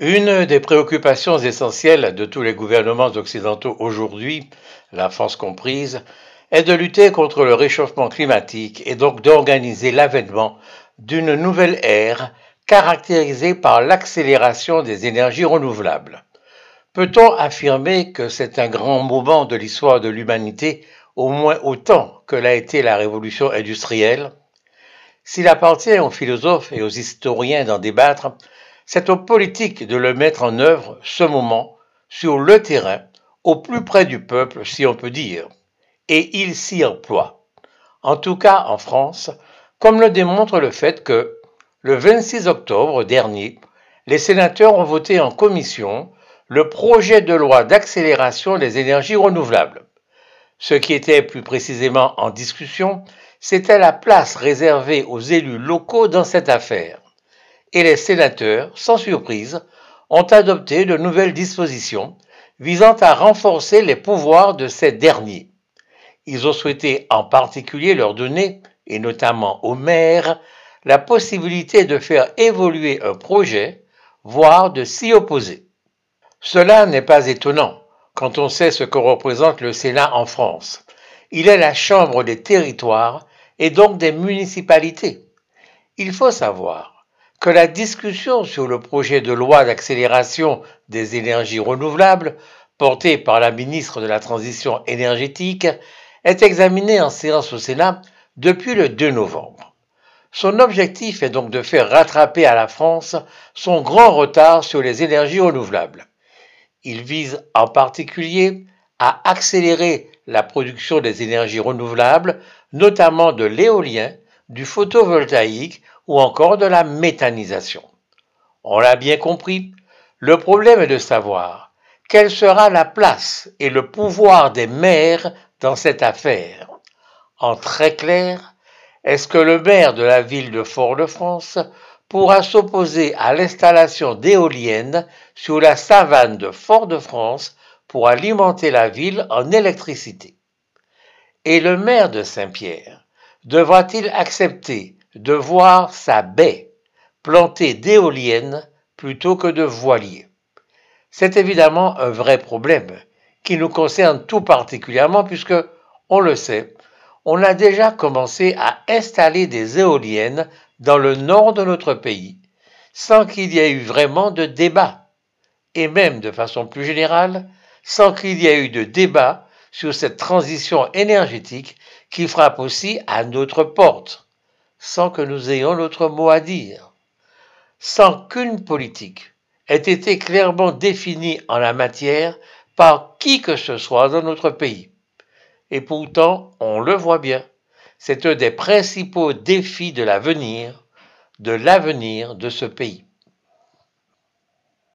Une des préoccupations essentielles de tous les gouvernements occidentaux aujourd'hui, la France comprise, est de lutter contre le réchauffement climatique et donc d'organiser l'avènement d'une nouvelle ère caractérisée par l'accélération des énergies renouvelables. Peut-on affirmer que c'est un grand moment de l'histoire de l'humanité, au moins autant que l'a été la révolution industrielle S'il appartient aux philosophes et aux historiens d'en débattre, c'est aux politiques de le mettre en œuvre ce moment sur le terrain, au plus près du peuple, si on peut dire. Et il s'y emploie. En tout cas en France, comme le démontre le fait que, le 26 octobre dernier, les sénateurs ont voté en commission le projet de loi d'accélération des énergies renouvelables. Ce qui était plus précisément en discussion, c'était la place réservée aux élus locaux dans cette affaire et les sénateurs, sans surprise, ont adopté de nouvelles dispositions visant à renforcer les pouvoirs de ces derniers. Ils ont souhaité en particulier leur donner, et notamment aux maires, la possibilité de faire évoluer un projet, voire de s'y opposer. Cela n'est pas étonnant quand on sait ce que représente le Sénat en France. Il est la Chambre des territoires et donc des municipalités. Il faut savoir que la discussion sur le projet de loi d'accélération des énergies renouvelables, porté par la ministre de la Transition énergétique, est examinée en séance au Sénat depuis le 2 novembre. Son objectif est donc de faire rattraper à la France son grand retard sur les énergies renouvelables. Il vise en particulier à accélérer la production des énergies renouvelables, notamment de l'éolien, du photovoltaïque ou encore de la méthanisation. On l'a bien compris, le problème est de savoir quelle sera la place et le pouvoir des maires dans cette affaire. En très clair, est-ce que le maire de la ville de Fort-de-France pourra s'opposer à l'installation d'éoliennes sur la savane de Fort-de-France pour alimenter la ville en électricité Et le maire de Saint-Pierre devra-t-il accepter de voir sa baie plantée d'éoliennes plutôt que de voiliers. C'est évidemment un vrai problème qui nous concerne tout particulièrement puisque, on le sait, on a déjà commencé à installer des éoliennes dans le nord de notre pays sans qu'il y ait eu vraiment de débat, et même de façon plus générale, sans qu'il y ait eu de débat sur cette transition énergétique qui frappe aussi à notre porte sans que nous ayons notre mot à dire. Sans qu'une politique ait été clairement définie en la matière par qui que ce soit dans notre pays. Et pourtant, on le voit bien, c'est un des principaux défis de l'avenir, de l'avenir de ce pays.